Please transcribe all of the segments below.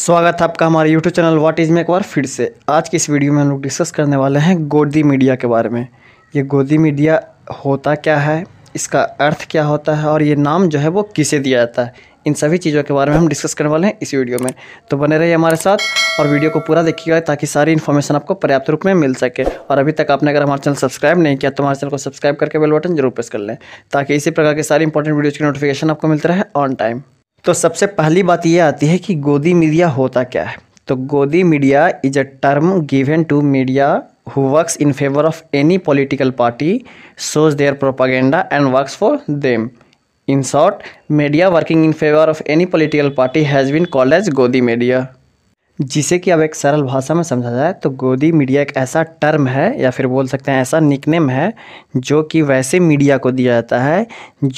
स्वागत है आपका हमारे YouTube चैनल व्हाट इज़ में एक बार फिर से आज की इस वीडियो में हम लोग डिस्कस करने वाले हैं गोदी मीडिया के बारे में ये गोदी मीडिया होता क्या है इसका अर्थ क्या होता है और ये नाम जो है वो किसे दिया जाता है इन सभी चीज़ों के बारे में हम डिस्कस करने वाले हैं इस वीडियो में तो बने रहिए हमारे साथ और वीडियो को पूरा देखिएगा ताकि सारी इन्फॉर्मेशन आपको पर्याप्त रूप में मिल सके और अभी तक आपने अगर हमारे चैनल सब्सक्राइब नहीं किया तो हमारे चैनल को सब्सक्राइब करके बेल बटन जरूर प्रेस कर लें ताकि इसी प्रकार के सारी इंपॉर्टेंट वीडियोज़ की नोटिफिकेशन आपको मिलता रहे ऑन टाइम तो सबसे पहली बात यह आती है कि गोदी मीडिया होता क्या है तो godi media is a term given to media who works in favour of any political party shows their propaganda and works for them in short media working in favour of any political party has been called as godi media जिसे कि अब एक सरल भाषा में समझा जाए तो गोदी मीडिया एक ऐसा टर्म है या फिर बोल सकते हैं ऐसा निकनेम है जो कि वैसे मीडिया को दिया जाता है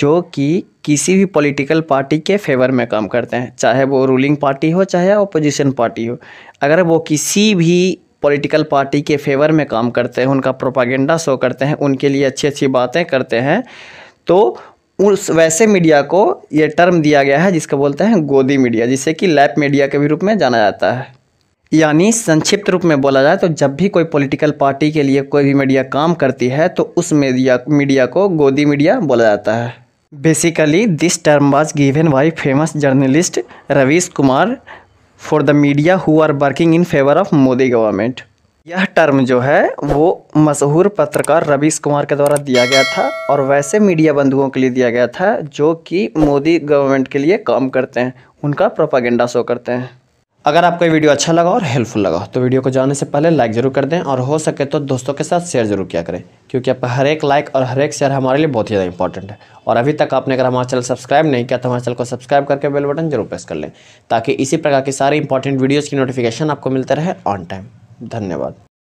जो कि किसी भी पॉलिटिकल पार्टी के फेवर में काम करते हैं चाहे वो रूलिंग पार्टी हो चाहे अपोजिशन पार्टी हो अगर वो किसी भी पॉलिटिकल पार्टी के फेवर में काम करते हैं उनका प्रोपागेंडा शो करते हैं उनके लिए अच्छी अच्छी बातें करते हैं तो उस वैसे मीडिया को ये टर्म दिया गया है जिसको बोलते हैं गोदी मीडिया जिसे कि लैप मीडिया के भी रूप में जाना जाता है यानी संक्षिप्त रूप में बोला जाए तो जब भी कोई पॉलिटिकल पार्टी के लिए कोई भी मीडिया काम करती है तो उस मीडिया मीडिया को गोदी मीडिया बोला जाता है basically this term was given by famous journalist Ravish Kumar for the media who are working in favour of Modi government यह टर्म जो है वो मशहूर पत्रकार रवीश कुमार के द्वारा दिया गया था और वैसे मीडिया बंधुओं के लिए दिया गया था जो कि मोदी गवर्नमेंट के लिए काम करते हैं उनका प्रोपागेंडा शो करते हैं अगर आपको ये वीडियो अच्छा लगा और हेल्पफुल लगा तो वीडियो को जाने से पहले लाइक ज़रूर कर दें और हो सके तो दोस्तों के साथ शेयर जरूर किया करें क्योंकि आप हर एक लाइक और हर एक शेयर हमारे लिए बहुत ही ज़्यादा इंपॉर्टेंट है और अभी तक आपने अगर हमारा चैनल सब्सक्राइब नहीं किया तो हमारे चैनल को सब्सक्राइब करके बेल बटन जरूर प्रेस कर लें ताकि इसी प्रकार की सारी इंपॉर्टेंट वीडियोज़ की नोटिफिकेशन आपको मिलते रहे ऑन टाइम धन्यवाद